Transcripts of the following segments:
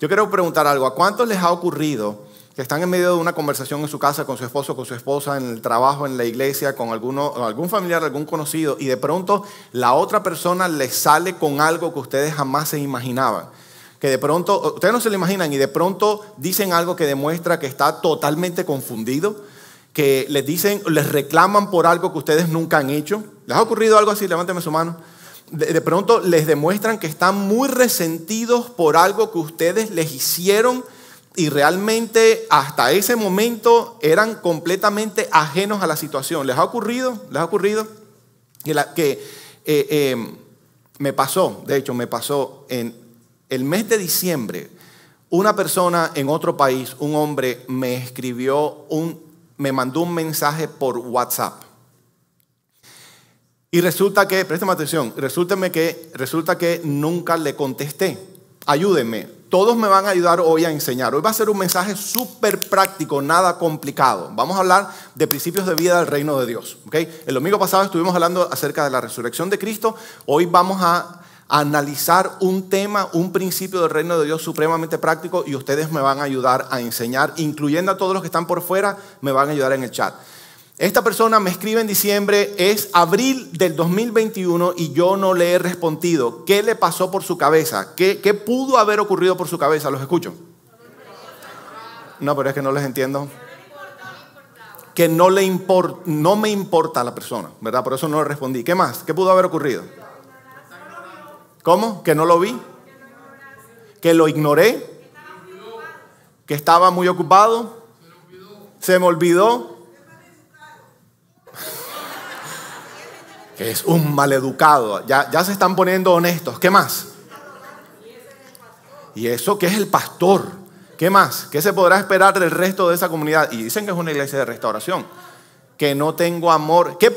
Yo quiero preguntar algo. ¿A cuántos les ha ocurrido que están en medio de una conversación en su casa con su esposo, con su esposa, en el trabajo, en la iglesia, con algún familiar, algún conocido, y de pronto la otra persona les sale con algo que ustedes jamás se imaginaban? Que de pronto, ustedes no se lo imaginan, y de pronto dicen algo que demuestra que está totalmente confundido, que les dicen, les reclaman por algo que ustedes nunca han hecho. ¿Les ha ocurrido algo así? Levánteme su mano de pronto les demuestran que están muy resentidos por algo que ustedes les hicieron y realmente hasta ese momento eran completamente ajenos a la situación. ¿Les ha ocurrido? ¿Les ha ocurrido? Que, la, que eh, eh, me pasó, de hecho me pasó en el mes de diciembre, una persona en otro país, un hombre, me escribió un, me mandó un mensaje por WhatsApp y resulta que, préstame atención, resulta que, resulta que nunca le contesté. Ayúdenme. Todos me van a ayudar hoy a enseñar. Hoy va a ser un mensaje súper práctico, nada complicado. Vamos a hablar de principios de vida del reino de Dios. El domingo pasado estuvimos hablando acerca de la resurrección de Cristo. Hoy vamos a analizar un tema, un principio del reino de Dios supremamente práctico y ustedes me van a ayudar a enseñar, incluyendo a todos los que están por fuera, me van a ayudar en el chat. Esta persona me escribe en diciembre, es abril del 2021 y yo no le he respondido. ¿Qué le pasó por su cabeza? ¿Qué, pudo haber ocurrido por su cabeza? Los escucho. No, pero es que no les entiendo. Que no, le no me importa a la persona, ¿verdad? Por eso no le respondí. ¿Qué más? ¿Qué pudo haber ocurrido? ¿Cómo? ¿Que no lo vi? ¿Que lo ignoré? ¿Que estaba muy ocupado? ¿Se me olvidó? es un maleducado. Ya, se están poniendo honestos. ¿Qué más? Y eso que es el pastor. ¿Qué más? ¿Qué se podrá esperar del resto de esa comunidad? Y dicen que es una iglesia de restauración. Que no tengo amor. ¿Qué,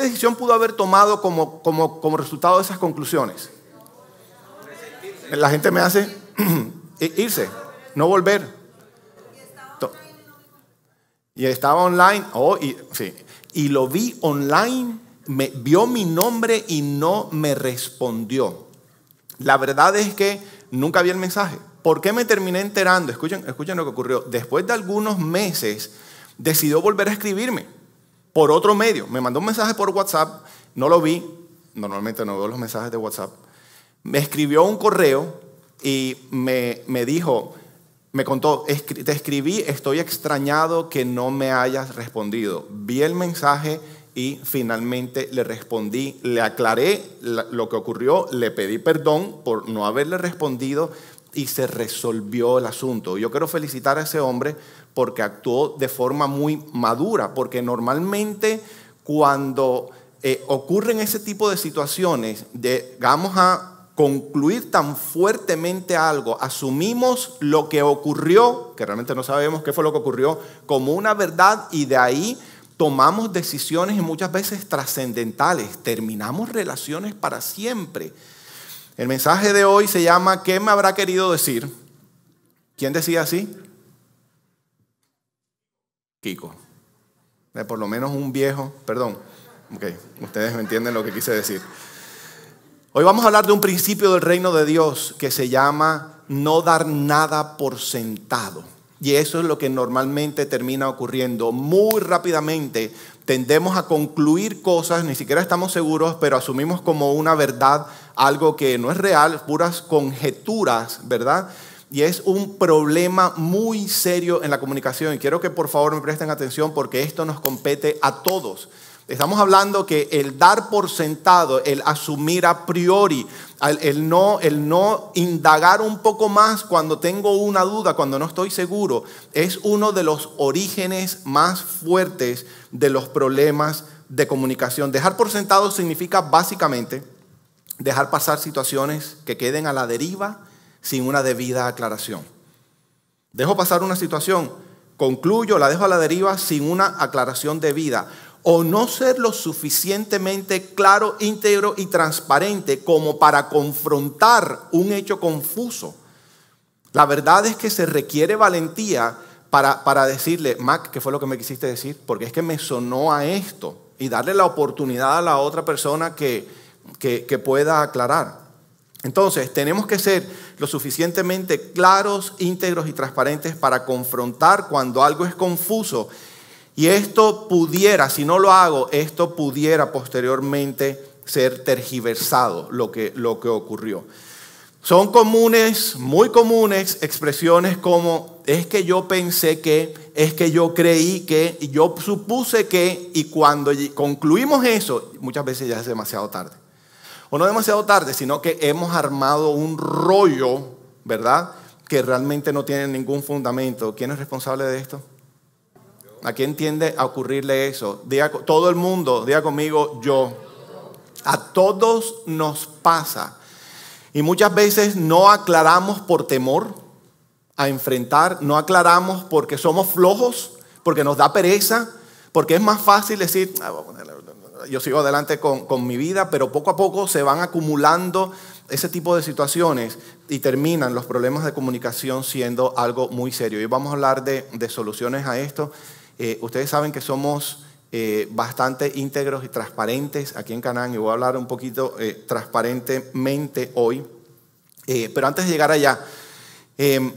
decisión pudo haber tomado como, como, como resultado de esas conclusiones? La gente me hace irse, no volver. Y estaba online. Oh, y, sí. y lo vi online me, vio mi nombre y no me respondió. La verdad es que nunca vi el mensaje. ¿Por qué me terminé enterando? Escuchen, lo que ocurrió. Después de algunos meses, decidió volver a escribirme por otro medio. Me mandó un mensaje por WhatsApp, no lo vi, normalmente no veo los mensajes de WhatsApp. Me escribió un correo y me, me dijo, me contó, te escribí, estoy extrañado que no me hayas respondido. Vi el mensaje y finalmente le respondí, le aclaré lo que ocurrió, le pedí perdón por no haberle respondido y se resolvió el asunto. Yo quiero felicitar a ese hombre porque actuó de forma muy madura, porque normalmente cuando eh, ocurren ese tipo de situaciones, llegamos a concluir tan fuertemente algo, asumimos lo que ocurrió, que realmente no sabemos qué fue lo que ocurrió, como una verdad y de ahí tomamos decisiones y muchas veces trascendentales, terminamos relaciones para siempre. El mensaje de hoy se llama ¿Qué me habrá querido decir? ¿Quién decía así? Kiko. Eh, por lo menos un viejo, perdón. Ok, ustedes me entienden lo que quise decir. Hoy vamos a hablar de un principio del reino de Dios que se llama no dar nada por sentado. Y eso es lo que normalmente termina ocurriendo. Muy rápidamente tendemos a concluir cosas, ni siquiera estamos seguros, pero asumimos como una verdad algo que no es real, puras conjeturas, ¿verdad? Y es un problema muy serio en la comunicación. Y quiero que por favor me presten atención porque esto nos compete a todos. Estamos hablando que el dar por sentado, el asumir a priori, el no, el no indagar un poco más cuando tengo una duda, cuando no estoy seguro, es uno de los orígenes más fuertes de los problemas de comunicación. Dejar por sentado significa básicamente dejar pasar situaciones que queden a la deriva sin una debida aclaración. Dejo pasar una situación, concluyo, la dejo a la deriva sin una aclaración debida o no ser lo suficientemente claro, íntegro y transparente como para confrontar un hecho confuso. La verdad es que se requiere valentía para, decirle, Mac, ¿qué fue lo que me quisiste decir? Porque es que me sonó a esto y darle la oportunidad a la otra persona que, que pueda aclarar. Entonces, tenemos que ser lo suficientemente claros, íntegros y transparentes para confrontar cuando algo es confuso y esto pudiera, si no lo hago, esto pudiera posteriormente ser tergiversado, lo que, lo que ocurrió. Son comunes, muy comunes, expresiones como es que yo pensé que, es que yo creí que, yo supuse que, y cuando concluimos eso, muchas veces ya es demasiado tarde. O no demasiado tarde, sino que hemos armado un rollo, ¿verdad? Que realmente no tiene ningún fundamento. ¿Quién es responsable de esto? ¿A quién tiende a ocurrirle eso? todo el mundo, diga conmigo yo. A todos nos pasa. Y muchas veces no aclaramos por temor a enfrentar, no aclaramos porque somos flojos, porque nos da pereza, porque es más fácil decir, ah, yo sigo adelante con, mi vida, pero poco a poco se van acumulando ese tipo de situaciones y terminan los problemas de comunicación siendo algo muy serio. Y vamos a hablar de, de soluciones a esto. Eh, ustedes saben que somos eh, bastante íntegros y transparentes aquí en Canaán y voy a hablar un poquito eh, transparentemente hoy. pero antes de llegar allá, em,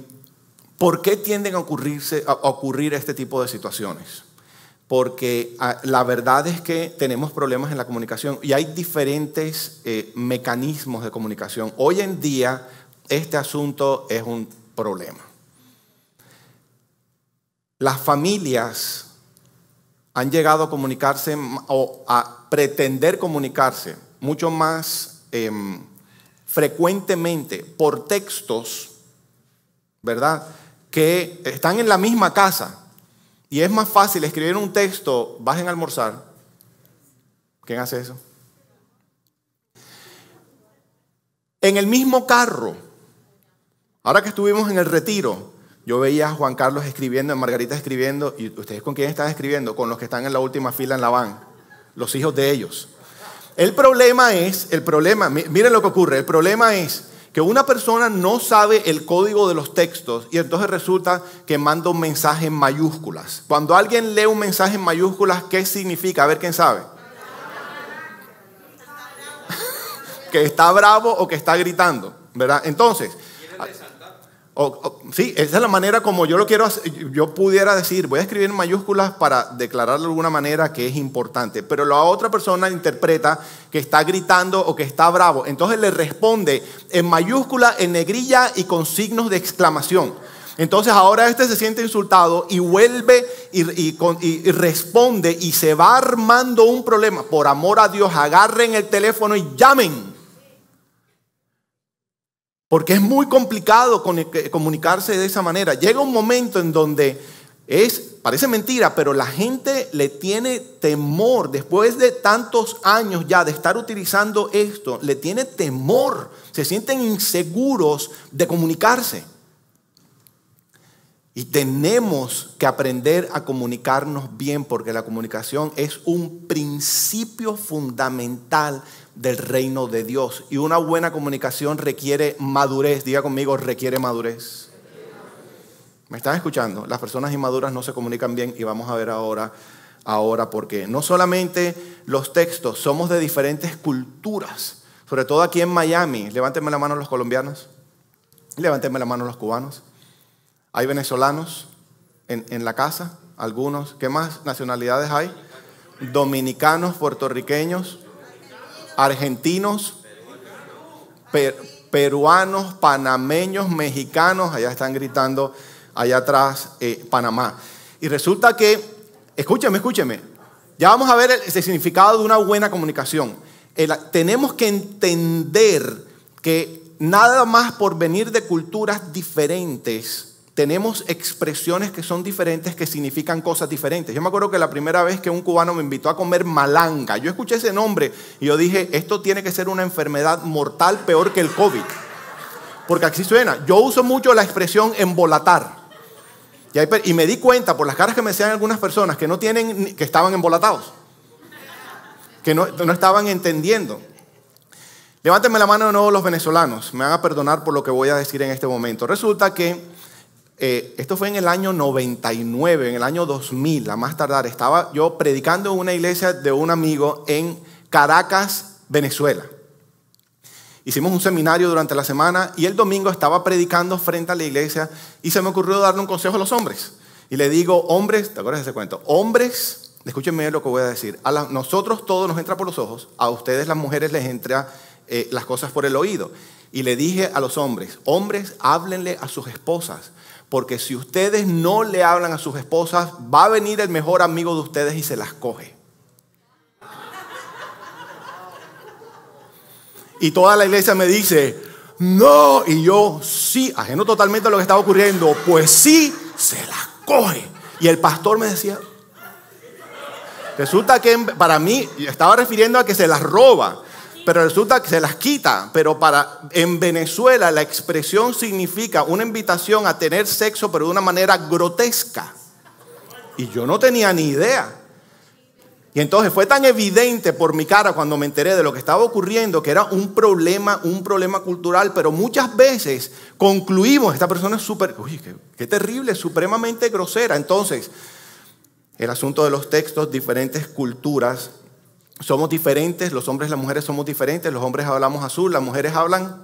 ¿por qué tienden a, ocurrirse, a ocurrir este tipo de situaciones? Porque ah, la verdad es que tenemos problemas en la comunicación y hay diferentes mecanismos de comunicación. Hoy en día este asunto es un problema las familias han llegado a comunicarse o a pretender comunicarse mucho más em, frecuentemente por textos, ¿verdad? Que están en la misma casa. Y es más fácil escribir un texto, bajen a almorzar. ¿Quién hace eso? En el mismo carro. Ahora que estuvimos en el retiro, yo veía a Juan Carlos escribiendo, a Margarita escribiendo, y ustedes con quién están escribiendo? Con los que están en la última fila en la van, los hijos de ellos. El problema es, el problema, miren lo que ocurre, el problema es que una persona no sabe el código de los textos y entonces resulta que manda un mensaje en mayúsculas. Cuando alguien lee un mensaje en mayúsculas, ¿qué significa? A ver quién sabe. que está bravo o que está gritando, ¿verdad? Entonces, sí, esa es la manera como yo lo quiero hacer. Yo pudiera decir, voy a escribir en mayúsculas para declarar de alguna manera que es importante, pero la otra persona interpreta que está gritando o que está bravo. Entonces le responde en mayúscula, en negrilla y con signos de exclamación. Entonces ahora este se siente insultado y vuelve y, y, responde y se va armando un problema. Por amor a Dios, agarren el teléfono y llamen porque es muy complicado eh, comunicarse de esa manera. Llega un momento en donde es, parece mentira, pero la gente le tiene temor, después de tantos años ya de estar utilizando esto, le tiene temor, se sienten inseguros de comunicarse. Y tenemos que aprender a comunicarnos bien porque la comunicación es un principio fundamental del reino de Dios. Y una buena comunicación requiere madurez. Diga conmigo, requiere madurez. ¿Me están escuchando? Las personas inmaduras no se comunican bien y vamos a ver ahora, ahora por qué. No solamente los textos, somos de diferentes culturas, sobre todo aquí en Miami. levánteme la mano los colombianos, levánteme la mano los cubanos. Hay venezolanos en, en la casa, algunos. ¿Qué más nacionalidades hay? Dominicanos, puertorriqueños, argentinos, peruanos, panameños, mexicanos, allá están gritando, allá atrás, eh, Panamá. Y resulta que, escúcheme, escúcheme, ya vamos a ver el, significado de una buena comunicación. tenemos que entender que nada más por venir de culturas diferentes, tenemos expresiones que son diferentes, que significan cosas diferentes. Yo me acuerdo que la primera vez que un cubano me invitó a comer malanga, yo escuché ese nombre y yo dije, esto tiene que ser una enfermedad mortal peor que el COVID. Porque así suena. Yo uso mucho la expresión embolatar. Y me di cuenta por las caras que me hacían algunas personas que no tienen, que estaban embolatados, que no, estaban entendiendo. Levánteme la mano de nuevo los venezolanos, me van a perdonar por lo que voy a decir en este momento. Resulta que eh, esto fue en el año 99, en el año 2000, a más tardar, estaba yo predicando en una iglesia de un amigo en Caracas, Venezuela. Hicimos un seminario durante la semana y el domingo estaba predicando frente a la iglesia y se me ocurrió darle un consejo a los hombres. Y le digo, hombres, ¿te acuerdas de ese cuento? Hombres, escúchenme lo que voy a decir. A nosotros todo nos entra por los ojos, a ustedes las mujeres les entra eh, las cosas por el oído. Y le dije a los hombres, hombres, háblenle a sus esposas porque si ustedes no le hablan a sus esposas, va a venir el mejor amigo de ustedes y se las coge. Y toda la iglesia me dice, no. Y yo, sí, ajeno totalmente a lo que estaba ocurriendo, pues sí, se las coge. Y el pastor me decía, resulta que para mí, estaba refiriendo a que se las roba pero resulta que se las quita. Pero para en Venezuela la expresión significa una invitación a tener sexo, pero de una manera grotesca. Y yo no tenía ni idea. Y entonces fue tan evidente por mi cara cuando me enteré de lo que estaba ocurriendo que era un problema, un problema cultural, pero muchas veces concluimos, esta persona es súper, uy, qué terrible, supremamente grosera. Entonces, el asunto de los textos, diferentes culturas, somos diferentes, los hombres y las mujeres somos diferentes, los hombres hablamos azul, las mujeres hablan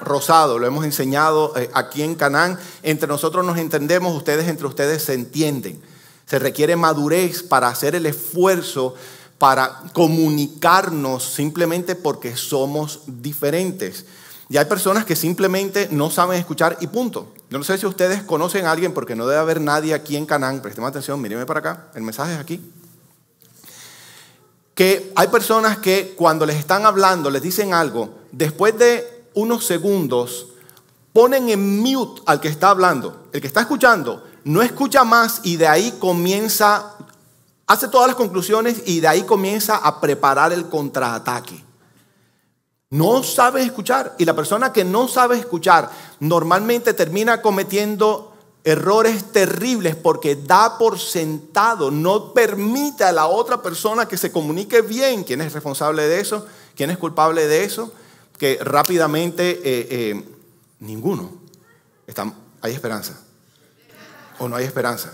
rosado, lo hemos enseñado eh, aquí en Canaán, entre nosotros nos entendemos, ustedes entre ustedes se entienden. Se requiere madurez para hacer el esfuerzo para comunicarnos simplemente porque somos diferentes. Y hay personas que simplemente no saben escuchar y punto. Yo no sé si ustedes conocen a alguien, porque no debe haber nadie aquí en Canaán, presten atención, mírenme para acá, el mensaje es aquí que hay personas que cuando les están hablando, les dicen algo, después de unos segundos, ponen en mute al que está hablando. El que está escuchando no escucha más y de ahí comienza, hace todas las conclusiones y de ahí comienza a preparar el contraataque. No sabe escuchar y la persona que no sabe escuchar normalmente termina cometiendo Errores terribles porque da por sentado, no permite a la otra persona que se comunique bien. ¿Quién es responsable de eso? ¿Quién es culpable de eso? Que rápidamente, eh, eh, ninguno. hay esperanza. O no hay esperanza.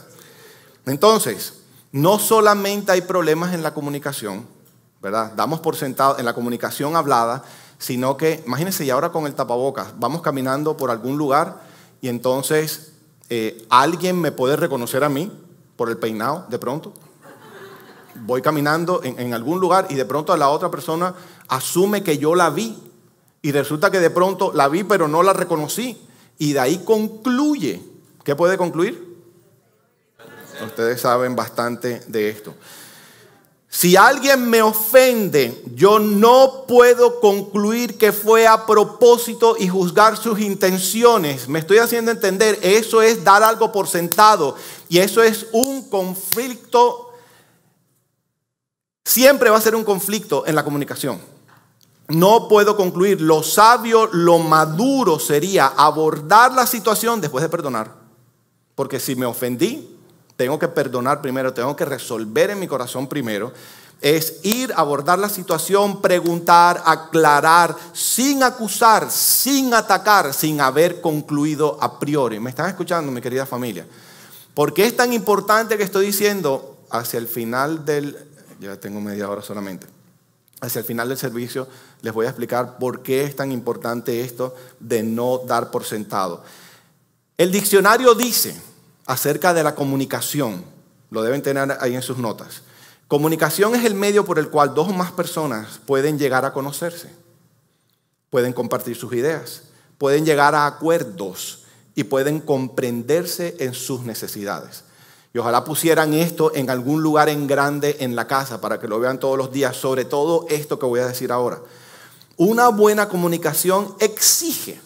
Entonces, no solamente hay problemas en la comunicación, ¿verdad? Damos por sentado en la comunicación hablada, sino que, imagínense, y ahora con el tapabocas, vamos caminando por algún lugar y entonces eh, ¿alguien me puede reconocer a mí por el peinado de pronto? Voy caminando en, en algún lugar y de pronto la otra persona asume que yo la vi y resulta que de pronto la vi pero no la reconocí y de ahí concluye. ¿Qué puede concluir? Ustedes saben bastante de esto. Si alguien me ofende, yo no puedo concluir que fue a propósito y juzgar sus intenciones. Me estoy haciendo entender, eso es dar algo por sentado y eso es un conflicto. Siempre va a ser un conflicto en la comunicación. No puedo concluir, lo sabio, lo maduro sería abordar la situación después de perdonar. Porque si me ofendí, tengo que perdonar primero, tengo que resolver en mi corazón primero, es ir, a abordar la situación, preguntar, aclarar, sin acusar, sin atacar, sin haber concluido a priori. ¿Me están escuchando, mi querida familia? ¿Por qué es tan importante que estoy diciendo hacia el final del... Ya tengo media hora solamente. Hacia el final del servicio les voy a explicar por qué es tan importante esto de no dar por sentado. El diccionario dice, acerca de la comunicación. Lo deben tener ahí en sus notas. Comunicación es el medio por el cual dos o más personas pueden llegar a conocerse, pueden compartir sus ideas, pueden llegar a acuerdos y pueden comprenderse en sus necesidades. Y ojalá pusieran esto en algún lugar en grande en la casa para que lo vean todos los días, sobre todo esto que voy a decir ahora. Una buena comunicación exige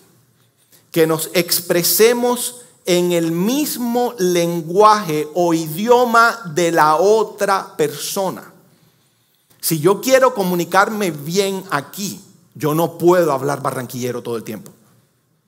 que nos expresemos en el mismo lenguaje o idioma de la otra persona. Si yo quiero comunicarme bien aquí, yo no puedo hablar barranquillero todo el tiempo.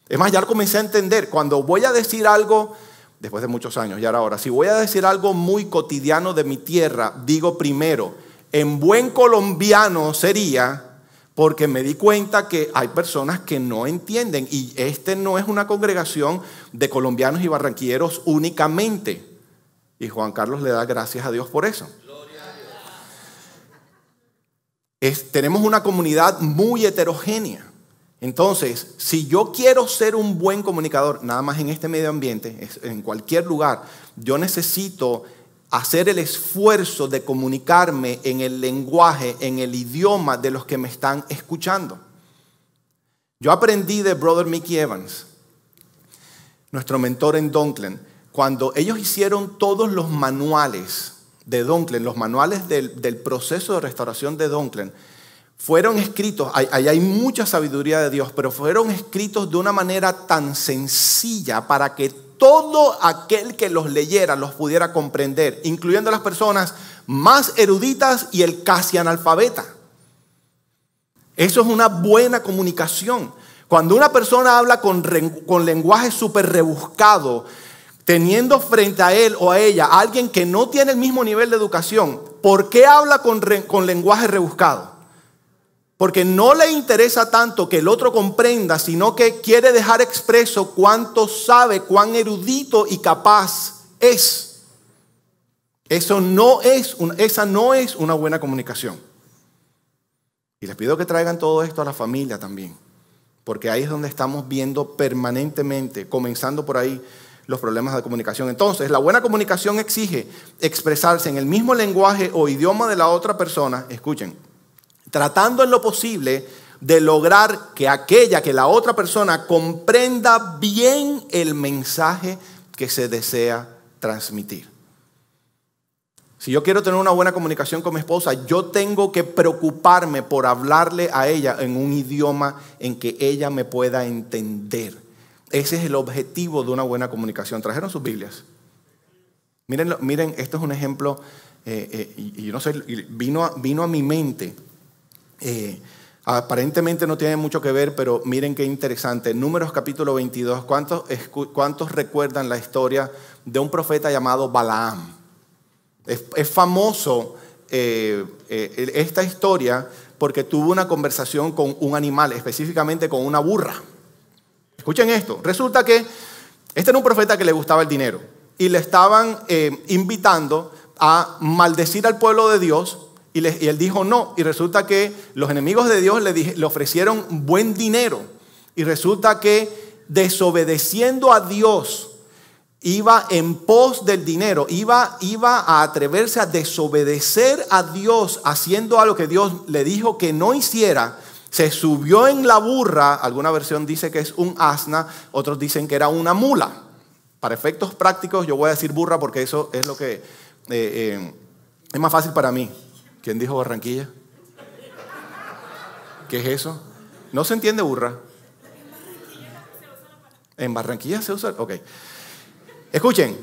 Es más, ya comencé a entender, cuando voy a decir algo, después de muchos años, ya ahora, si voy a decir algo muy cotidiano de mi tierra, digo primero, en buen colombiano sería, porque me di cuenta que hay personas que no entienden y este no es una congregación de colombianos y barranquilleros únicamente. Y Juan Carlos le da gracias a Dios por eso. tenemos una comunidad muy heterogénea. Entonces, si yo quiero ser un buen comunicador, nada más en este medio ambiente, en cualquier lugar, yo necesito hacer el esfuerzo de comunicarme en el lenguaje, en el idioma de los que me están escuchando. Yo aprendí de Brother Mickey Evans, nuestro mentor en Donklin, cuando ellos hicieron todos los manuales de Donklin, los manuales del, proceso de restauración de Donklin, fueron escritos, ahí hay, hay mucha sabiduría de Dios, pero fueron escritos de una manera tan sencilla para que todo aquel que los leyera los pudiera comprender, incluyendo las personas más eruditas y el casi analfabeta. Eso es una buena comunicación. Cuando una persona habla con, con lenguaje súper rebuscado, teniendo frente a él o a ella a alguien que no tiene el mismo nivel de educación, ¿por qué habla con, con lenguaje rebuscado? Porque no le interesa tanto que el otro comprenda, sino que quiere dejar expreso cuánto sabe, cuán erudito y capaz es. Eso no es esa no es una buena comunicación. Y les pido que traigan todo esto a la familia también, porque ahí es donde estamos viendo permanentemente, comenzando por ahí, los problemas de comunicación. Entonces, la buena comunicación exige expresarse en el mismo lenguaje o idioma de la otra persona, escuchen, tratando en lo posible de lograr que aquella, que la otra persona comprenda bien el mensaje que se desea transmitir. Si yo quiero tener una buena comunicación con mi esposa, yo tengo que preocuparme por hablarle a ella en un idioma en que ella me pueda entender. Ese es el objetivo de una buena comunicación. ¿Trajeron sus Biblias? Miren, miren esto es un ejemplo, eh, eh, y yo no sé, vino, vino a mi mente eh, aparentemente no tiene mucho que ver, pero miren qué interesante. Números capítulo 22, ¿cuántos, recuerdan la historia de un profeta llamado Balaam? Es, famoso eh, eh, e-, esta historia porque tuvo una conversación con un animal, específicamente con una burra. Escuchen esto, resulta que este era un profeta que le gustaba el dinero y le estaban invitando a maldecir al pueblo de Dios y, él dijo no. Y resulta que los enemigos de Dios le, le ofrecieron buen dinero. Y resulta que desobedeciendo a Dios, iba en pos del dinero, iba, iba a atreverse a desobedecer a Dios haciendo algo que Dios le dijo que no hiciera. Se subió en la burra, alguna versión dice que es un asna, otros dicen que era una mula. Para efectos prácticos yo voy a decir burra porque eso es lo que eh, eh, es más fácil para mí. ¿Quién dijo Barranquilla? ¿Qué es eso? No se entiende burra. En Barranquilla se usa. Ok. Escuchen.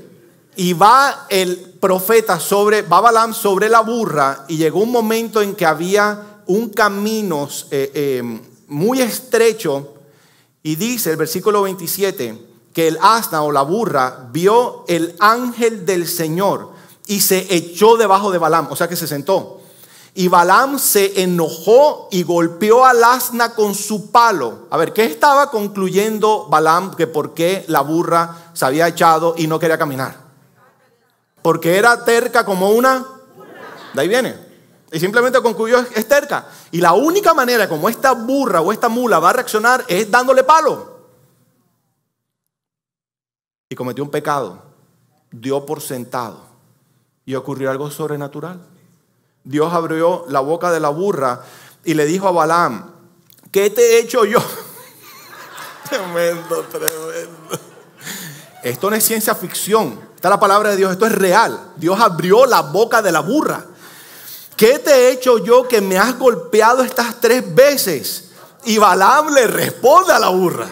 Y va el profeta sobre, va Balaam sobre la burra y llegó un momento en que había un camino eh, eh, muy estrecho y dice el versículo 27 que el asna o la burra vio el ángel del Señor y se echó debajo de Balaam, o sea que se sentó. Y Balaam se enojó y golpeó al asna con su palo. A ver, ¿qué estaba concluyendo Balaam que por qué la burra se había echado y no quería caminar? Porque era terca como una... De ahí viene. Y simplemente concluyó es terca. Y la única manera como esta burra o esta mula va a reaccionar es dándole palo. Y cometió un pecado. Dio por sentado. Y ocurrió algo sobrenatural. Dios abrió la boca de la burra y le dijo a Balaam, ¿qué te he hecho yo? tremendo, tremendo. Esto no es ciencia ficción, está la palabra de Dios, esto es real. Dios abrió la boca de la burra. ¿Qué te he hecho yo que me has golpeado estas tres veces? Y Balaam le responde a la burra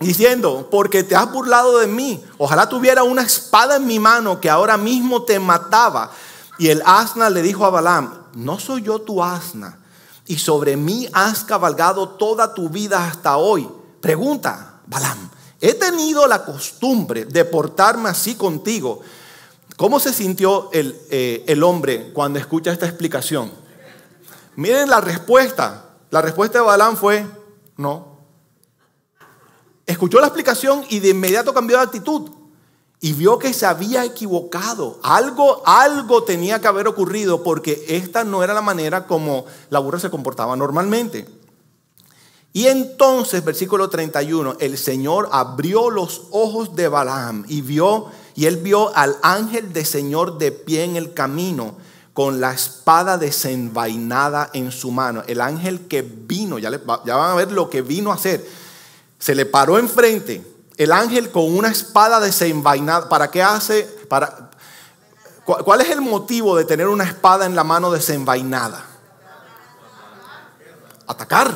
diciendo, porque te has burlado de mí, ojalá tuviera una espada en mi mano que ahora mismo te mataba, y el asna le dijo a Balaam, no soy yo tu asna, y sobre mí has cabalgado toda tu vida hasta hoy. Pregunta, Balaam, he tenido la costumbre de portarme así contigo. ¿Cómo se sintió el, eh, hombre cuando escucha esta explicación? Miren la respuesta. La respuesta de Balaam fue, no. Escuchó la explicación y de inmediato cambió de actitud y vio que se había equivocado. Algo, algo tenía que haber ocurrido porque esta no era la manera como la burra se comportaba normalmente. Y entonces, versículo 31, el Señor abrió los ojos de Balaam y vio, y él vio al ángel de Señor de pie en el camino con la espada desenvainada en su mano. El ángel que vino, ya, le, ya van a ver lo que vino a hacer. Se le paró enfrente, el ángel con una espada desenvainada, ¿para qué hace? ¿Cuál es el motivo de tener una espada en la mano desenvainada? Atacar.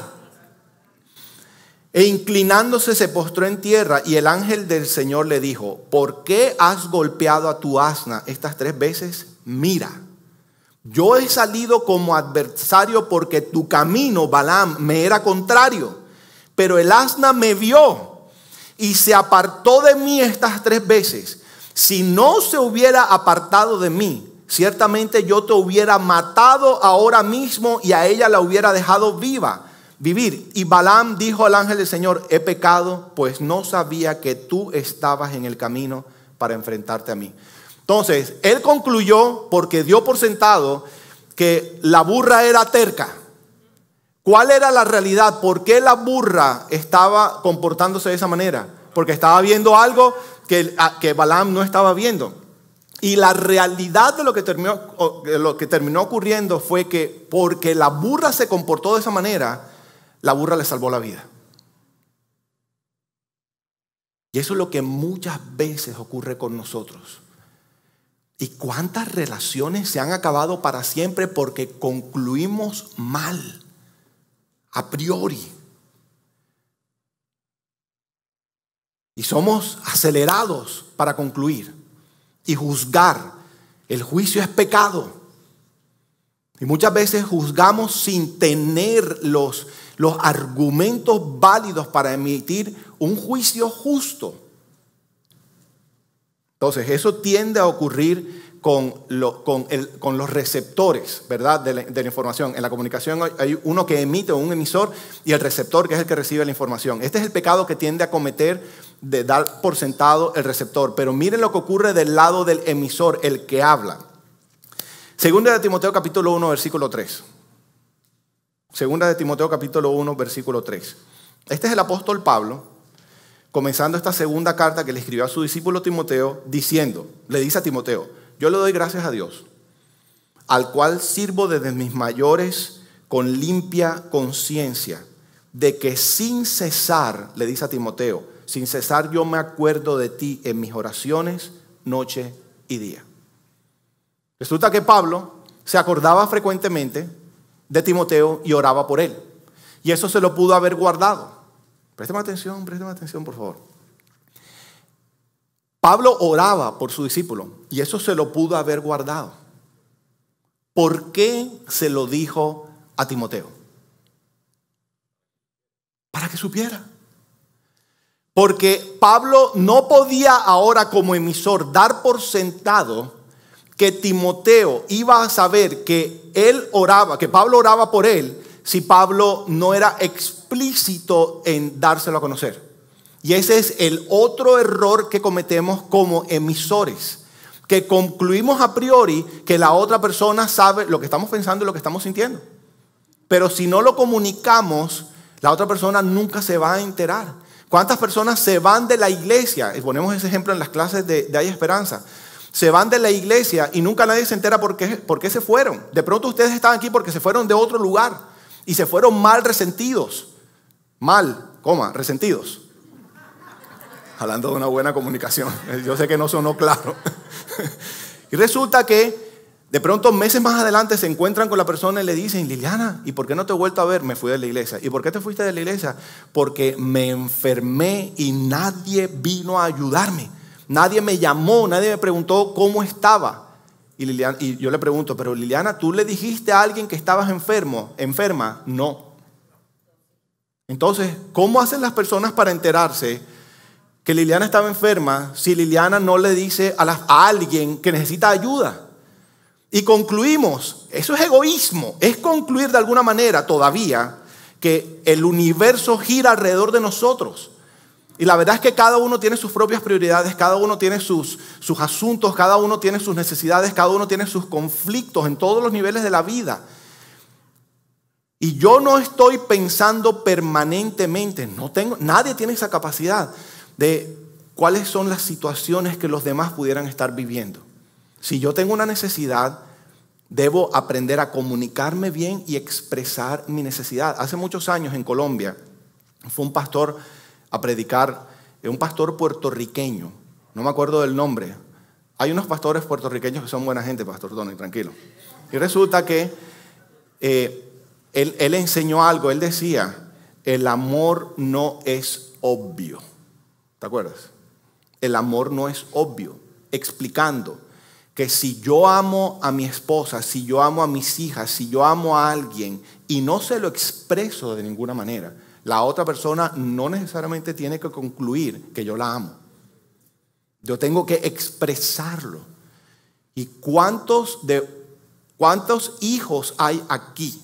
E inclinándose se postró en tierra y el ángel del Señor le dijo, ¿por qué has golpeado a tu asna estas tres veces? Mira, yo he salido como adversario porque tu camino, Balaam, me era contrario, pero el asna me vio y se apartó de mí estas tres veces. Si no se hubiera apartado de mí, ciertamente yo te hubiera matado ahora mismo y a ella la hubiera dejado viva, vivir. Y Balaam dijo al ángel del Señor, he pecado, pues no sabía que tú estabas en el camino para enfrentarte a mí. Entonces, él concluyó, porque dio por sentado, que la burra era terca. ¿Cuál era la realidad? ¿Por qué la burra estaba comportándose de esa manera? Porque estaba viendo algo que, que Balaam no estaba viendo. Y la realidad de lo, que terminó, lo que terminó ocurriendo fue que porque la burra se comportó de esa manera, la burra le salvó la vida. Y eso es lo que muchas veces ocurre con nosotros. ¿Y cuántas relaciones se han acabado para siempre porque concluimos mal? a priori. Y somos acelerados para concluir y juzgar. El juicio es pecado. Y muchas veces juzgamos sin tener los, los argumentos válidos para emitir un juicio justo. Entonces, eso tiende a ocurrir con, los receptores ¿verdad? De la, de, la, información. En la comunicación hay uno que emite, un emisor, y el receptor que es el que recibe la información. Este es el pecado que tiende a cometer de dar por sentado el receptor. Pero miren lo que ocurre del lado del emisor, el que habla. Segunda de Timoteo capítulo 1, versículo 3. Segunda de Timoteo capítulo 1, versículo 3. Este es el apóstol Pablo, comenzando esta segunda carta que le escribió a su discípulo Timoteo, diciendo, le dice a Timoteo, yo le doy gracias a Dios, al cual sirvo desde mis mayores con limpia conciencia, de que sin cesar, le dice a Timoteo, sin cesar yo me acuerdo de ti en mis oraciones noche y día. Resulta que Pablo se acordaba frecuentemente de Timoteo y oraba por él. Y eso se lo pudo haber guardado. Présteme atención, présteme atención, por favor. Pablo oraba por su discípulo y eso se lo pudo haber guardado. ¿Por qué se lo dijo a Timoteo? Para que supiera. Porque Pablo no podía ahora como emisor dar por sentado que Timoteo iba a saber que él oraba, que Pablo oraba por él, si Pablo no era explícito en dárselo a conocer. Y ese es el otro error que cometemos como emisores, que concluimos a priori que la otra persona sabe lo que estamos pensando y lo que estamos sintiendo. Pero si no lo comunicamos, la otra persona nunca se va a enterar. ¿Cuántas personas se van de la iglesia? ponemos ese ejemplo en las clases de, Hay Esperanza. Se van de la iglesia y nunca nadie se entera por qué, por qué se fueron. De pronto ustedes están aquí porque se fueron de otro lugar y se fueron mal resentidos. Mal, coma, resentidos hablando de una buena comunicación. Yo sé que no sonó claro. y resulta que de pronto meses más adelante se encuentran con la persona y le dicen, Liliana, ¿y por qué no te he vuelto a ver? Me fui de la iglesia. ¿Y por qué te fuiste de la iglesia? Porque me enfermé y nadie vino a ayudarme. Nadie me llamó, nadie me preguntó cómo estaba. Y, Liliana, y yo le pregunto, pero Liliana, ¿tú le dijiste a alguien que estabas enfermo, enferma? No. Entonces, ¿cómo hacen las personas para enterarse que Liliana estaba enferma si Liliana no le dice a, alguien que necesita ayuda. Y concluimos, eso es egoísmo, es concluir de alguna manera todavía que el universo gira alrededor de nosotros. Y la verdad es que cada uno tiene sus propias prioridades, cada uno tiene sus, sus asuntos, cada uno tiene sus necesidades, cada uno tiene sus conflictos en todos los niveles de la vida. Y yo no estoy pensando permanentemente, no tengo, nadie tiene esa capacidad de cuáles son las situaciones que los demás pudieran estar viviendo. Si yo tengo una necesidad, debo aprender a comunicarme bien y expresar mi necesidad. Hace muchos años en Colombia fue un pastor a predicar, eh, un pastor puertorriqueño, no me acuerdo del nombre. Hay unos pastores puertorriqueños que son buena gente, Pastor Tony, tranquilo. Y resulta que eh, él enseñó algo, él decía, el amor no es obvio. ¿Te acuerdas? El amor no es obvio. Explicando que si yo amo a mi esposa, si yo amo a mis hijas, si yo amo a alguien y no se lo expreso de ninguna manera, la otra persona no necesariamente tiene que concluir que yo la amo. Yo tengo que expresarlo. ¿Y cuántos, de, cuántos hijos hay aquí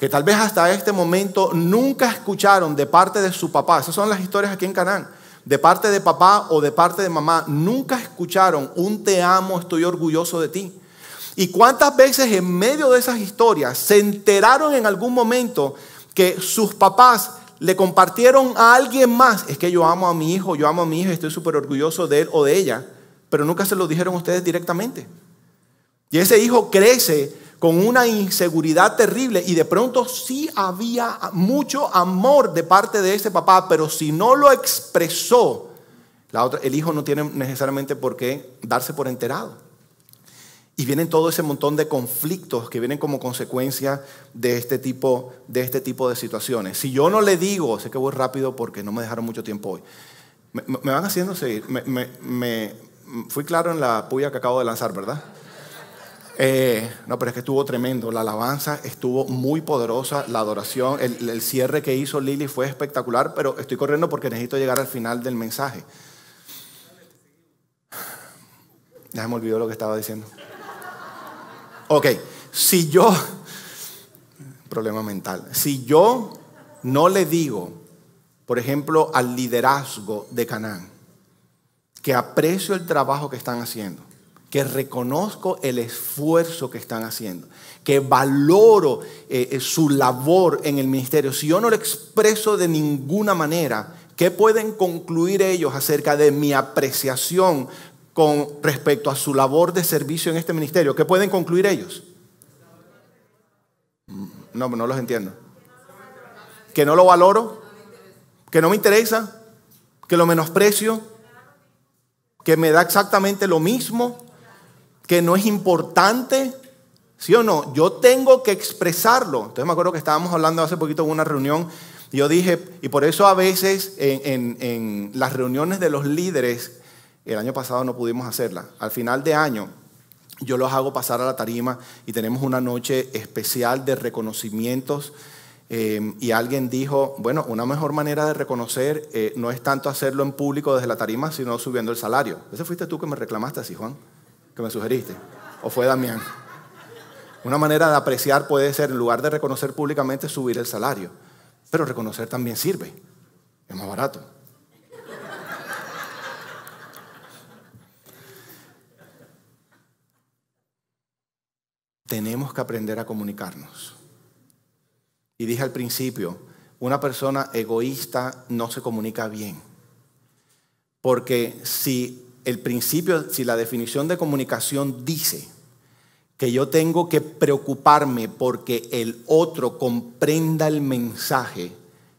que tal vez hasta este momento nunca escucharon de parte de su papá. Esas son las historias aquí en Canaán. De parte de papá o de parte de mamá, nunca escucharon un te amo, estoy orgulloso de ti. ¿Y cuántas veces en medio de esas historias se enteraron en algún momento que sus papás le compartieron a alguien más, es que yo amo a mi hijo, yo amo a mi hijo estoy súper orgulloso de él o de ella, pero nunca se lo dijeron ustedes directamente? Y ese hijo crece con una inseguridad terrible y de pronto sí había mucho amor de parte de ese papá, pero si no lo expresó, el hijo no tiene necesariamente por qué darse por enterado. Y vienen todo ese montón de conflictos que vienen como consecuencia de este tipo de, este situaciones. Si yo no le digo, sé que voy rápido porque no me dejaron mucho tiempo hoy, me, van haciendo seguir. me, fui claro en la puya que acabo de lanzar, ¿verdad? Eh, no, pero es que estuvo tremendo. La alabanza estuvo muy poderosa, la adoración, el, cierre que hizo Lili fue espectacular, pero estoy corriendo porque necesito llegar al final del mensaje. Ya me olvidó lo que estaba diciendo. Ok, si yo, problema mental, si yo no le digo, por ejemplo, al liderazgo de Canaán, que aprecio el trabajo que están haciendo, que reconozco el esfuerzo que están haciendo, que valoro eh, eh, su labor en el ministerio. Si yo no lo expreso de ninguna manera, ¿qué pueden concluir ellos acerca de mi apreciación con respecto a su labor de servicio en este ministerio? ¿Qué pueden concluir ellos? No, no los entiendo. ¿Que no lo valoro? ¿Que no me interesa? ¿Que lo menosprecio? ¿Que me da exactamente lo mismo? que no es importante, ¿sí o no? Yo tengo que expresarlo. Entonces me acuerdo que estábamos hablando hace poquito en una reunión y yo dije, y por eso a veces en, las reuniones de los líderes, el año pasado no pudimos hacerla, al final de año yo los hago pasar a la tarima y tenemos una noche especial de reconocimientos. Em, y alguien dijo, bueno, una mejor manera de reconocer eh, no es tanto hacerlo en público desde la tarima, sino subiendo el salario. Ese fuiste tú que me reclamaste así, Juan me sugeriste. O fue Damián. Una manera de apreciar puede ser, en lugar de reconocer públicamente, subir el salario. Pero reconocer también sirve. Es más barato. Tenemos que aprender a comunicarnos. Y dije al principio, una persona egoísta no se comunica bien. Porque si el principio, si la definición de comunicación dice que yo tengo que preocuparme porque el otro comprenda el mensaje,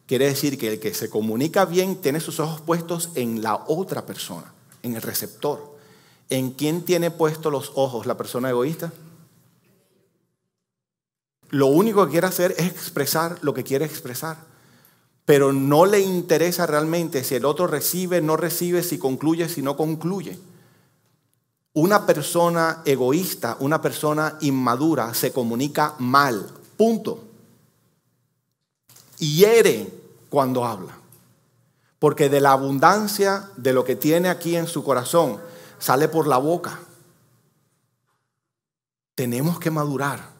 quiere decir que el que se comunica bien tiene sus ojos puestos en la otra persona, en el receptor. ¿En quién tiene puestos los ojos la persona egoísta? Lo único que quiere hacer es expresar lo que quiere expresar pero no le interesa realmente si el otro recibe, no recibe, si concluye, si no concluye. Una persona egoísta, una persona inmadura se comunica mal, punto. Hiere cuando habla, porque de la abundancia de lo que tiene aquí en su corazón sale por la boca. Tenemos que madurar.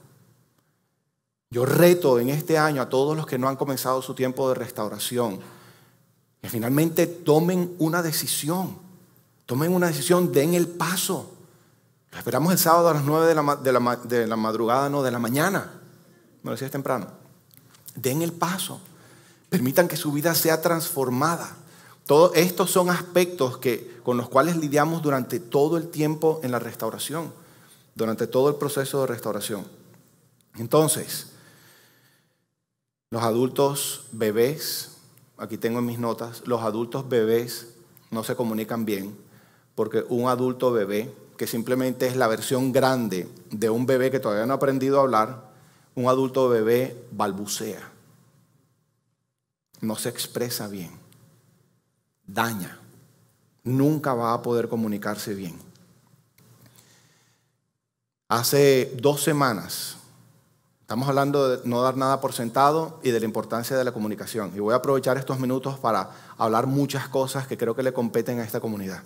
Yo reto en este año a todos los que no han comenzado su tiempo de restauración, que finalmente tomen una decisión, tomen una decisión, den el paso. esperamos el sábado a las 9 de la, madrugada, no, de la mañana, no decías temprano. Den el paso, permitan que su vida sea transformada. Todos estos son aspectos que, con los cuales lidiamos durante todo el tiempo en la restauración, durante todo el proceso de restauración. Entonces, los adultos bebés, aquí tengo en mis notas, los adultos bebés no se comunican bien porque un adulto bebé, que simplemente es la versión grande de un bebé que todavía no ha aprendido a hablar, un adulto bebé balbucea, no se expresa bien, daña, nunca va a poder comunicarse bien. Hace dos semanas Estamos hablando de no dar nada por sentado y de la importancia de la comunicación. Y voy a aprovechar estos minutos para hablar muchas cosas que creo que le competen a esta comunidad.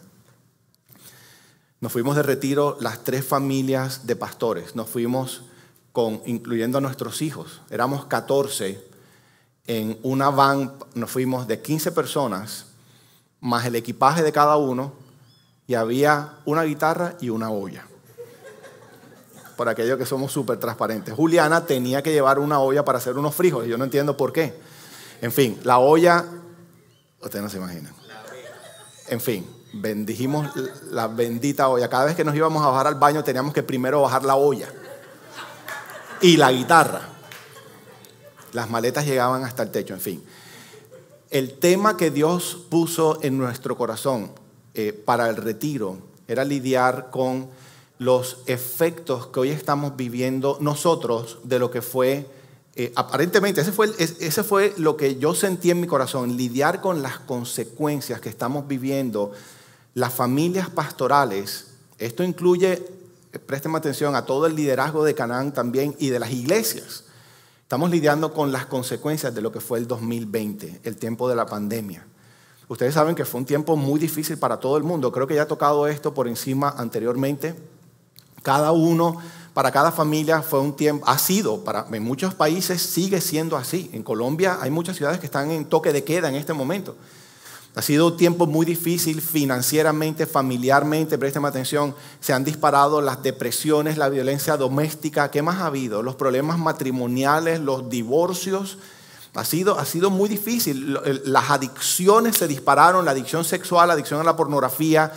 Nos fuimos de retiro las tres familias de pastores. Nos fuimos con, incluyendo a nuestros hijos. Éramos 14 en una van. Nos fuimos de 15 personas, más el equipaje de cada uno. Y había una guitarra y una olla. Por aquello que somos súper transparentes. Juliana tenía que llevar una olla para hacer unos frijoles, yo no entiendo por qué. En fin, la olla, ustedes no se imaginan. En fin, bendijimos la bendita olla. Cada vez que nos íbamos a bajar al baño teníamos que primero bajar la olla y la guitarra. Las maletas llegaban hasta el techo, en fin. El tema que Dios puso en nuestro corazón eh, para el retiro era lidiar con los efectos que hoy estamos viviendo nosotros de lo que fue, eh, aparentemente, ese fue, ese fue lo que yo sentí en mi corazón, lidiar con las consecuencias que estamos viviendo las familias pastorales. Esto incluye, eh, presten atención, a todo el liderazgo de Canaán también y de las iglesias. Estamos lidiando con las consecuencias de lo que fue el 2020, el tiempo de la pandemia. Ustedes saben que fue un tiempo muy difícil para todo el mundo. Creo que ya he tocado esto por encima anteriormente. Cada uno, para cada familia fue un tiempo, ha sido, en muchos países sigue siendo así. En Colombia hay muchas ciudades que están en toque de queda en este momento. Ha sido un tiempo muy difícil financieramente, familiarmente, presten atención, se han disparado las depresiones, la violencia doméstica, ¿qué más ha habido? Los problemas matrimoniales, los divorcios, ha sido, ha sido muy difícil. Las adicciones se dispararon, la adicción sexual, la adicción a la pornografía,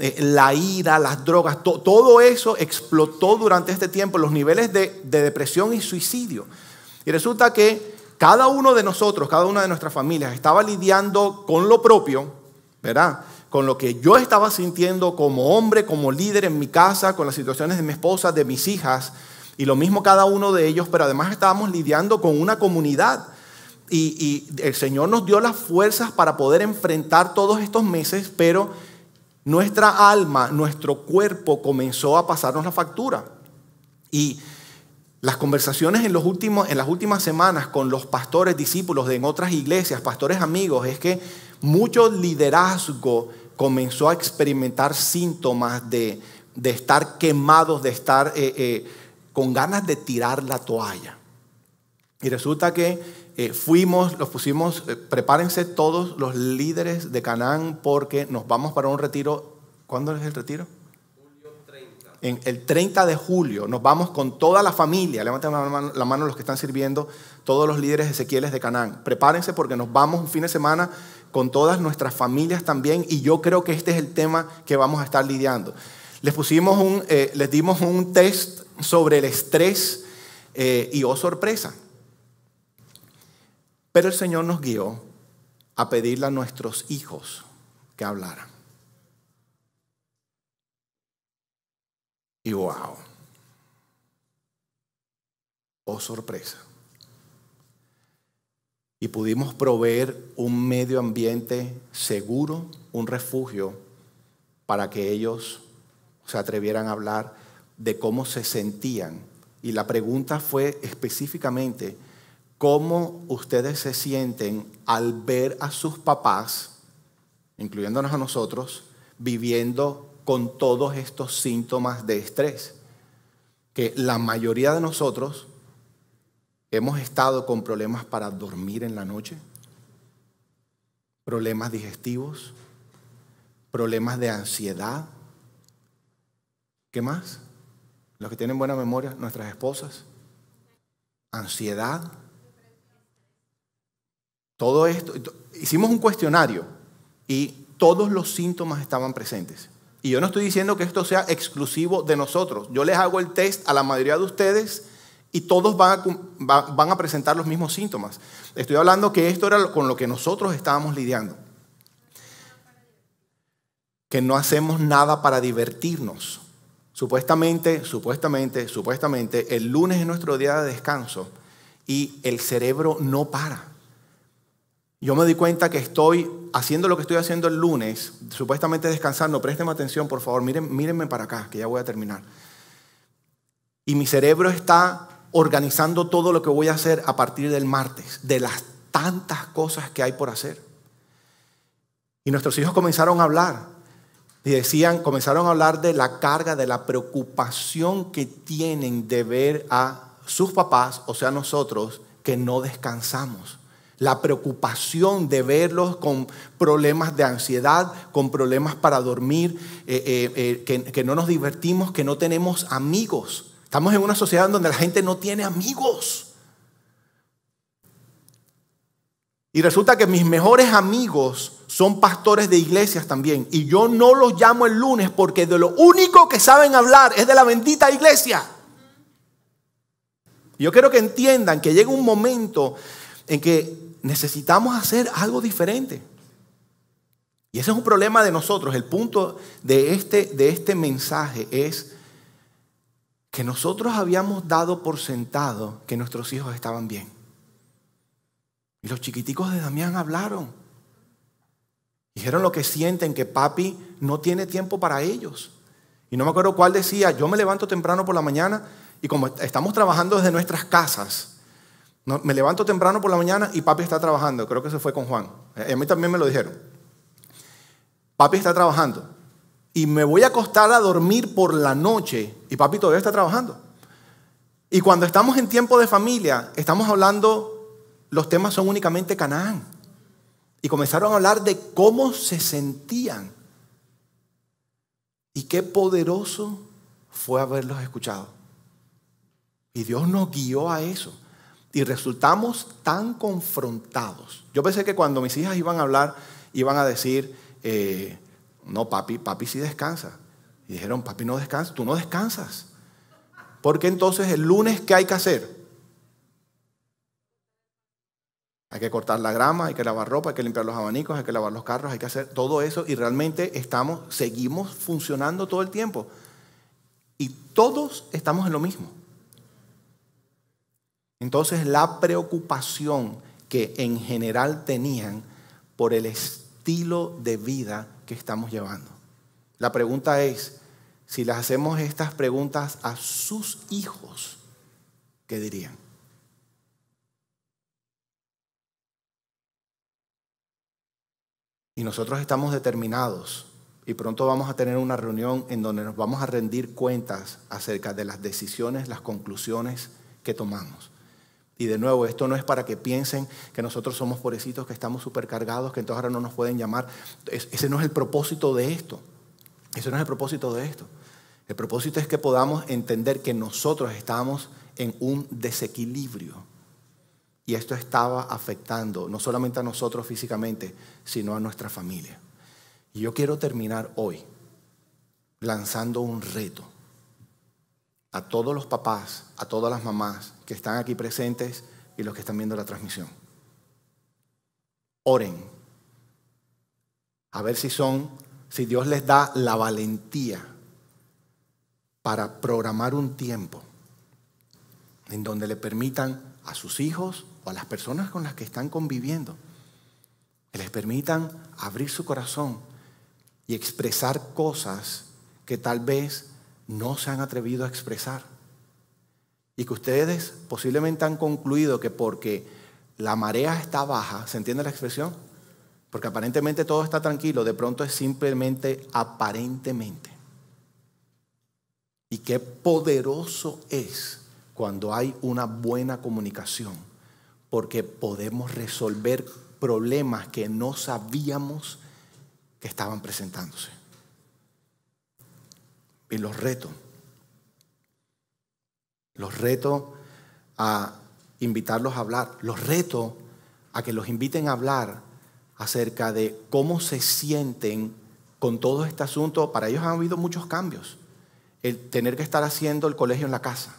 eh, la ira, las drogas, todo eso explotó durante este tiempo, los niveles de, depresión y suicidio. Y resulta que cada uno de nosotros, cada una de nuestras familias estaba lidiando con lo propio, ¿verdad? Con lo que yo estaba sintiendo como hombre, como líder en mi casa, con las situaciones de mi esposa, de mis hijas, y lo mismo cada uno de ellos, pero además estábamos lidiando con una comunidad. y el Señor nos dio las fuerzas para poder enfrentar todos estos meses, pero nuestra alma, nuestro cuerpo comenzó a pasarnos la factura. Y las conversaciones en, las últimas semanas con los pastores discípulos de en otras iglesias, pastores amigos, es que mucho liderazgo comenzó a experimentar síntomas de, estar quemados, de estar eh, eh, con ganas de tirar la toalla. Y resulta que eh, fuimos, los pusimos, eh, prepárense todos los líderes de Canaán porque nos vamos para un retiro. ¿Cuándo es el retiro? En el 30 de julio nos vamos con toda la familia, levanten la mano, los que están sirviendo, todos los líderes Ezequieles de Canaán. Prepárense porque nos vamos un fin de semana con todas nuestras familias también y yo creo que este es el tema que vamos a estar lidiando. Les pusimos un, eh, les dimos un test sobre el estrés y oh sorpresa, pero el Señor nos guió a pedirle a nuestros hijos que hablaran. Y wow. Oh sorpresa. Y pudimos proveer un medio ambiente seguro, un refugio, para que ellos se atrevieran a hablar de cómo se sentían. Y la pregunta fue específicamente, cómo ustedes se sienten al ver a sus papás, incluyéndonos a nosotros, viviendo con todos estos síntomas de estrés. Que la mayoría de nosotros hemos estado con problemas para dormir en la noche, problemas digestivos, problemas de ansiedad. ¿Qué más? Los que tienen buena memoria, nuestras esposas. Ansiedad todo esto, hicimos un cuestionario y todos los síntomas estaban presentes. Y yo no estoy diciendo que esto sea exclusivo de nosotros. Yo les hago el test a la mayoría de ustedes y todos van a, van a presentar los mismos síntomas. Estoy hablando que esto era con lo que nosotros estábamos lidiando. Que no hacemos nada para divertirnos. Supuestamente, supuestamente, supuestamente, el lunes es nuestro día de descanso y el cerebro no para yo me di cuenta que estoy haciendo lo que estoy haciendo el lunes, supuestamente descansando, présteme atención, por favor, miren, mírenme para acá, que ya voy a terminar. Y mi cerebro está organizando todo lo que voy a hacer a partir del martes, de las tantas cosas que hay por hacer. Y nuestros hijos comenzaron a hablar. Y decían, comenzaron a hablar de la carga, de la preocupación que tienen de ver a sus papás, o sea, nosotros, que no descansamos. La preocupación de verlos con problemas de ansiedad, con problemas para dormir, eh, eh, eh, que, que no nos divertimos, que no tenemos amigos. Estamos en una sociedad donde la gente no tiene amigos. Y resulta que mis mejores amigos son pastores de iglesias también. Y yo no los llamo el lunes porque de lo único que saben hablar es de la bendita iglesia. Yo quiero que entiendan que llega un momento en que necesitamos hacer algo diferente. Y ese es un problema de nosotros. El punto de este, de este mensaje es que nosotros habíamos dado por sentado que nuestros hijos estaban bien. Y los chiquiticos de Damián hablaron. Dijeron lo que sienten, que papi no tiene tiempo para ellos. Y no me acuerdo cuál decía, yo me levanto temprano por la mañana y como estamos trabajando desde nuestras casas, me levanto temprano por la mañana y papi está trabajando. Creo que se fue con Juan. Eh, a mí también me lo dijeron. Papi está trabajando. Y me voy a acostar a dormir por la noche y papi todavía está trabajando. Y cuando estamos en tiempo de familia, estamos hablando, los temas son únicamente Canaán. Y comenzaron a hablar de cómo se sentían. Y qué poderoso fue haberlos escuchado. Y Dios nos guió a eso y resultamos tan confrontados. Yo pensé que cuando mis hijas iban a hablar, iban a decir, eh, no, papi, papi sí descansa. Y dijeron, papi no descansa, tú no descansas. Porque entonces el lunes, ¿qué hay que hacer? Hay que cortar la grama, hay que lavar ropa, hay que limpiar los abanicos, hay que lavar los carros, hay que hacer todo eso y realmente estamos, seguimos funcionando todo el tiempo. Y todos estamos en lo mismo. Entonces la preocupación que en general tenían por el estilo de vida que estamos llevando. La pregunta es, si le hacemos estas preguntas a sus hijos, ¿qué dirían? Y nosotros estamos determinados y pronto vamos a tener una reunión en donde nos vamos a rendir cuentas acerca de las decisiones, las conclusiones que tomamos. Y de nuevo, esto no es para que piensen que nosotros somos pobrecitos, que estamos supercargados, que entonces ahora no nos pueden llamar. Ese no es el propósito de esto. Ese no es el propósito de esto. El propósito es que podamos entender que nosotros estamos en un desequilibrio. Y esto estaba afectando no solamente a nosotros físicamente, sino a nuestra familia. Y yo quiero terminar hoy lanzando un reto a todos los papás, a todas las mamás que están aquí presentes y los que están viendo la transmisión. Oren. A ver si son, si Dios les da la valentía para programar un tiempo en donde le permitan a sus hijos o a las personas con las que están conviviendo, que les permitan abrir su corazón y expresar cosas que tal vez no se han atrevido a expresar. Y que ustedes posiblemente han concluido que porque la marea está baja, ¿se entiende la expresión? Porque aparentemente todo está tranquilo, de pronto es simplemente aparentemente. Y qué poderoso es cuando hay una buena comunicación, porque podemos resolver problemas que no sabíamos que estaban presentándose y los reto. Los reto a invitarlos a hablar. Los reto a que los inviten a hablar acerca de cómo se sienten con todo este asunto. Para ellos han habido muchos cambios. El tener que estar haciendo el colegio en la casa.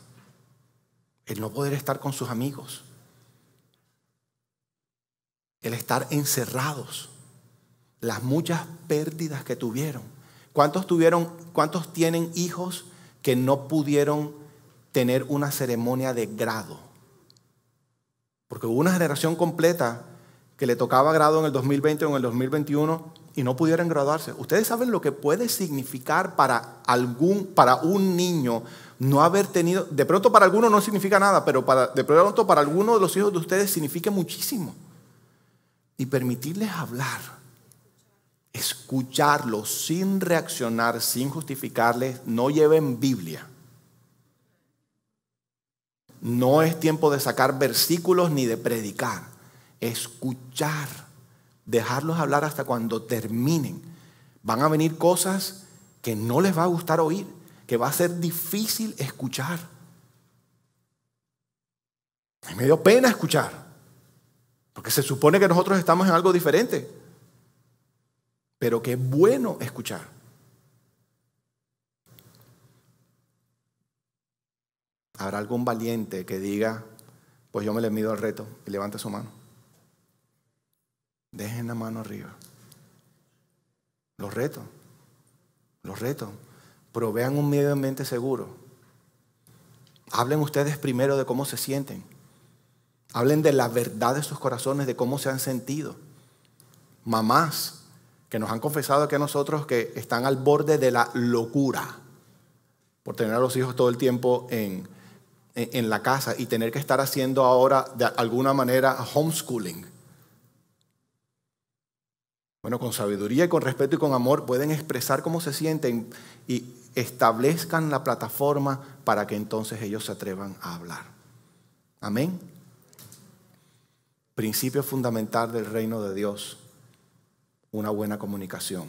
El no poder estar con sus amigos. El estar encerrados. Las muchas pérdidas que tuvieron. ¿Cuántos tuvieron, tienen hijos que no pudieron tener una ceremonia de grado? Porque hubo una generación completa que le tocaba grado en el 2020 o en el 2021 y no pudieron graduarse. Ustedes saben lo que puede significar para algún para un niño no haber tenido, de pronto para alguno no significa nada, pero de pronto para alguno de los hijos de ustedes significa muchísimo. Y permitirles hablar escucharlos sin reaccionar, sin justificarles, no lleven Biblia. No es tiempo de sacar versículos ni de predicar. Escuchar. Dejarlos hablar hasta cuando terminen. Van a venir cosas que no les va a gustar oír, que va a ser difícil escuchar. Me dio pena escuchar, porque se supone que nosotros estamos en algo diferente pero qué bueno escuchar. Habrá algún valiente que diga, pues yo me le mido al reto y levante su mano. Dejen la mano arriba. Los retos, los retos. Provean un medio ambiente seguro. Hablen ustedes primero de cómo se sienten. Hablen de la verdad de sus corazones, de cómo se han sentido. Mamás, que nos han confesado que nosotros que están al borde de la locura por tener a los hijos todo el tiempo en, la casa y tener que estar haciendo ahora de alguna manera homeschooling. Bueno, con sabiduría y con respeto y con amor pueden expresar cómo se sienten y establezcan la plataforma para que entonces ellos se atrevan a hablar. Amén. Principio fundamental del reino de Dios una buena comunicación.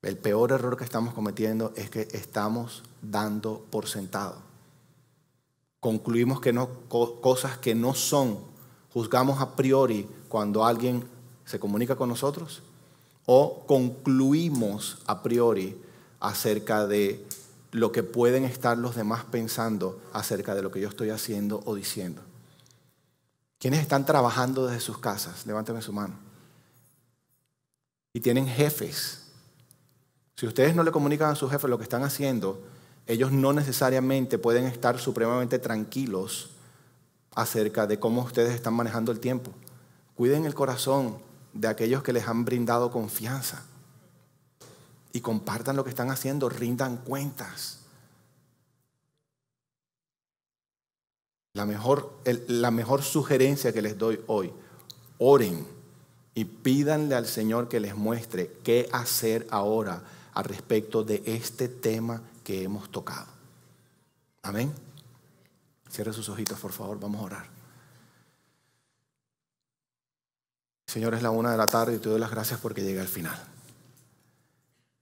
El peor error que estamos cometiendo es que estamos dando por sentado. Concluimos que no, cosas que no son, juzgamos a priori cuando alguien se comunica con nosotros o concluimos a priori acerca de lo que pueden estar los demás pensando acerca de lo que yo estoy haciendo o diciendo. ¿Quiénes están trabajando desde sus casas? Levántenme su mano y tienen jefes. Si ustedes no le comunican a sus jefes lo que están haciendo, ellos no necesariamente pueden estar supremamente tranquilos acerca de cómo ustedes están manejando el tiempo. Cuiden el corazón de aquellos que les han brindado confianza y compartan lo que están haciendo, rindan cuentas. La mejor, la mejor sugerencia que les doy hoy, oren y pídanle al Señor que les muestre qué hacer ahora al respecto de este tema que hemos tocado. Amén. Cierre sus ojitos, por favor, vamos a orar. Señor, es la una de la tarde y te doy las gracias porque llega al final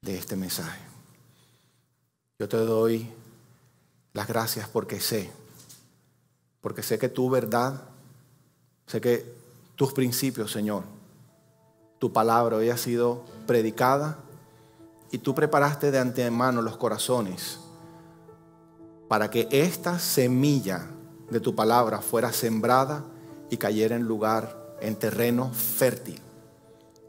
de este mensaje. Yo te doy las gracias porque sé, porque sé que tu verdad, sé que tus principios, Señor, tu palabra hoy ha sido predicada y tú preparaste de antemano los corazones para que esta semilla de tu palabra fuera sembrada y cayera en lugar, en terreno fértil.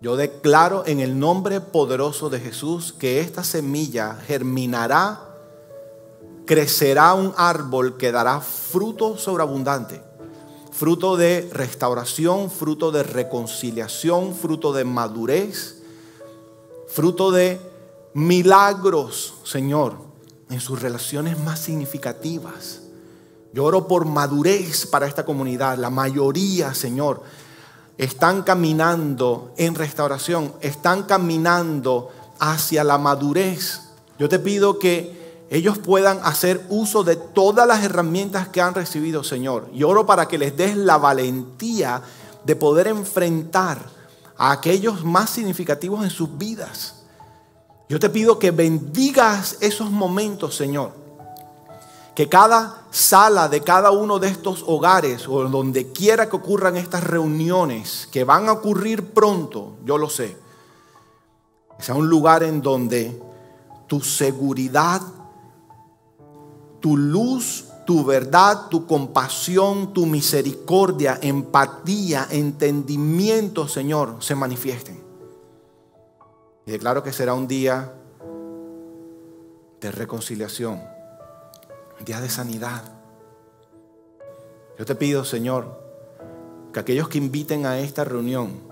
Yo declaro en el nombre poderoso de Jesús que esta semilla germinará, crecerá un árbol que dará fruto sobreabundante fruto de restauración, fruto de reconciliación, fruto de madurez, fruto de milagros, Señor, en sus relaciones más significativas. Lloro por madurez para esta comunidad. La mayoría, Señor, están caminando en restauración, están caminando hacia la madurez. Yo te pido que ellos puedan hacer uso de todas las herramientas que han recibido, Señor. Y oro para que les des la valentía de poder enfrentar a aquellos más significativos en sus vidas. Yo te pido que bendigas esos momentos, Señor. Que cada sala de cada uno de estos hogares o donde quiera que ocurran estas reuniones, que van a ocurrir pronto, yo lo sé, sea un lugar en donde tu seguridad tu luz, tu verdad, tu compasión, tu misericordia, empatía, entendimiento, Señor, se manifiesten. Y declaro que será un día de reconciliación, un día de sanidad. Yo te pido, Señor, que aquellos que inviten a esta reunión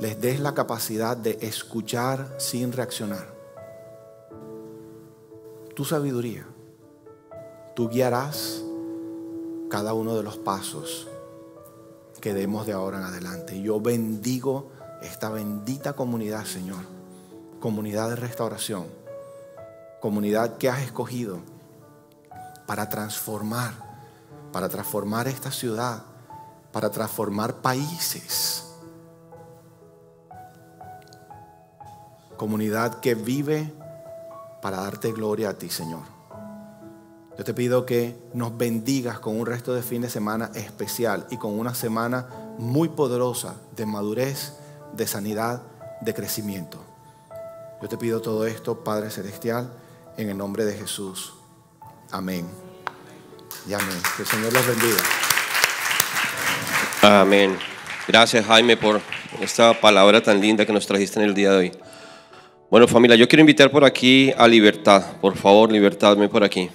les des la capacidad de escuchar sin reaccionar. Tu sabiduría Tú guiarás cada uno de los pasos que demos de ahora en adelante. Yo bendigo esta bendita comunidad, Señor. Comunidad de restauración. Comunidad que has escogido para transformar, para transformar esta ciudad, para transformar países. Comunidad que vive para darte gloria a ti, Señor. Yo te pido que nos bendigas con un resto de fin de semana especial y con una semana muy poderosa de madurez, de sanidad, de crecimiento. Yo te pido todo esto, Padre Celestial, en el nombre de Jesús. Amén. Y amén. Que el Señor los bendiga. Amén. Gracias Jaime por esta palabra tan linda que nos trajiste en el día de hoy. Bueno familia, yo quiero invitar por aquí a Libertad. Por favor, Libertad, ven por aquí.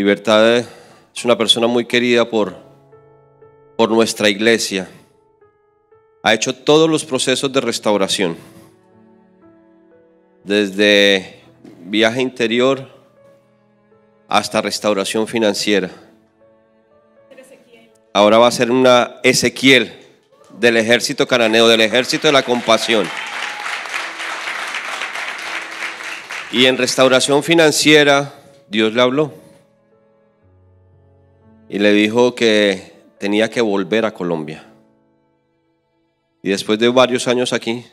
Libertad es una persona muy querida por, por nuestra iglesia. Ha hecho todos los procesos de restauración. Desde viaje interior hasta restauración financiera. Ahora va a ser una Ezequiel del ejército cananeo, del ejército de la compasión. Y en restauración financiera, Dios le habló y le dijo que tenía que volver a Colombia. Y después de varios años aquí,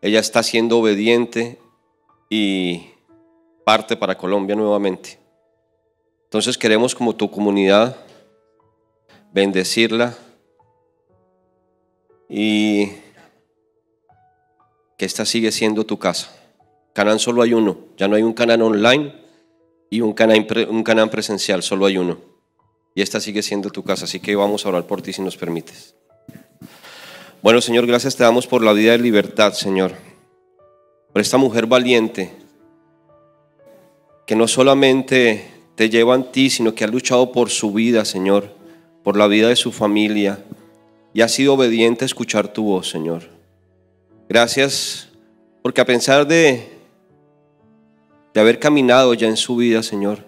ella está siendo obediente y parte para Colombia nuevamente. Entonces queremos como tu comunidad bendecirla y que esta sigue siendo tu casa. Canal solo hay uno, ya no hay un canal online y un canal, un canal presencial, solo hay uno. Y esta sigue siendo tu casa, así que vamos a orar por ti si nos permites. Bueno, Señor, gracias te damos por la vida de libertad, Señor. Por esta mujer valiente que no solamente te lleva a ti, sino que ha luchado por su vida, Señor, por la vida de su familia y ha sido obediente a escuchar tu voz, Señor. Gracias porque a pesar de haber caminado ya en su vida, Señor,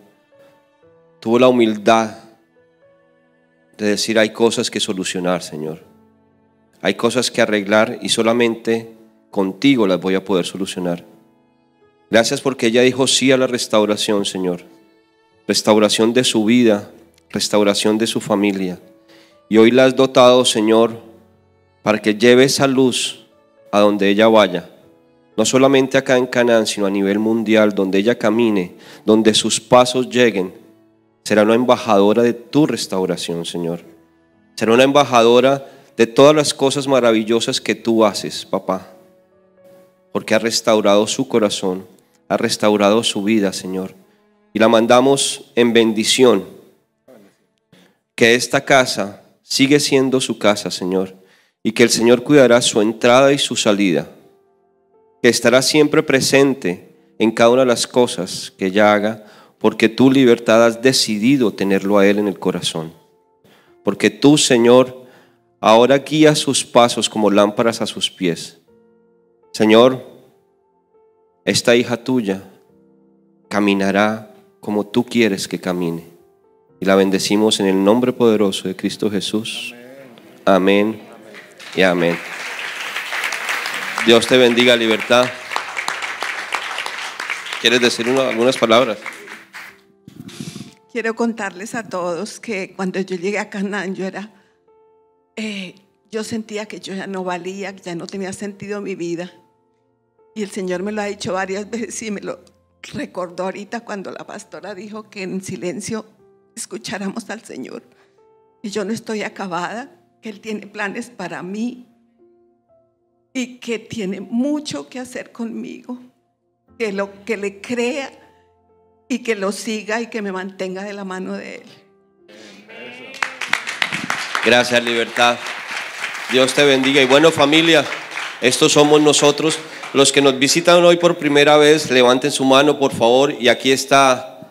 tuvo la humildad de decir hay cosas que solucionar, Señor. Hay cosas que arreglar y solamente contigo las voy a poder solucionar. Gracias porque ella dijo sí a la restauración, Señor. Restauración de su vida, restauración de su familia. Y hoy la has dotado, Señor, para que lleve esa luz a donde ella vaya no solamente acá en Canaán, sino a nivel mundial, donde ella camine, donde sus pasos lleguen, será una embajadora de tu restauración, Señor. Será una embajadora de todas las cosas maravillosas que tú haces, papá, porque ha restaurado su corazón, ha restaurado su vida, Señor. Y la mandamos en bendición. Que esta casa sigue siendo su casa, Señor, y que el Señor cuidará su entrada y su salida que estará siempre presente en cada una de las cosas que ella haga, porque tu libertad has decidido tenerlo a Él en el corazón. Porque tú, Señor, ahora guías sus pasos como lámparas a sus pies. Señor, esta hija tuya caminará como tú quieres que camine. Y la bendecimos en el nombre poderoso de Cristo Jesús. amén. y amén. Dios te bendiga, libertad. ¿Quieres decir algunas palabras? Quiero contarles a todos que cuando yo llegué a Canaán, yo era, eh, yo sentía que yo ya no valía, que ya no tenía sentido mi vida. Y el Señor me lo ha dicho varias veces y me lo recordó ahorita cuando la pastora dijo que en silencio escucháramos al Señor. Que yo no estoy acabada, que Él tiene planes para mí y que tiene mucho que hacer conmigo, que lo que le crea y que lo siga y que me mantenga de la mano de él. Gracias, libertad. Dios te bendiga. Y bueno, familia, estos somos nosotros. Los que nos visitan hoy por primera vez, levanten su mano, por favor. Y aquí está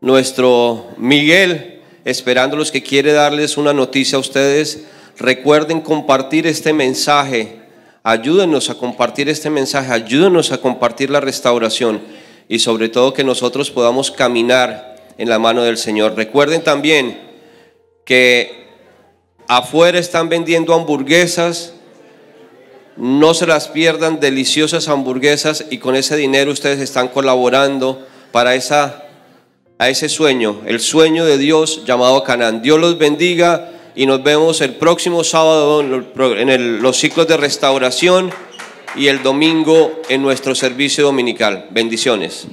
nuestro Miguel, esperando los que quiere darles una noticia a ustedes. Recuerden compartir este mensaje Ayúdenos a compartir este mensaje, ayúdenos a compartir la restauración y sobre todo que nosotros podamos caminar en la mano del Señor. Recuerden también que afuera están vendiendo hamburguesas, no se las pierdan, deliciosas hamburguesas y con ese dinero ustedes están colaborando para esa, a ese sueño, el sueño de Dios llamado Canaán. Dios los bendiga y nos vemos el próximo sábado en los ciclos de restauración y el domingo en nuestro servicio dominical. Bendiciones.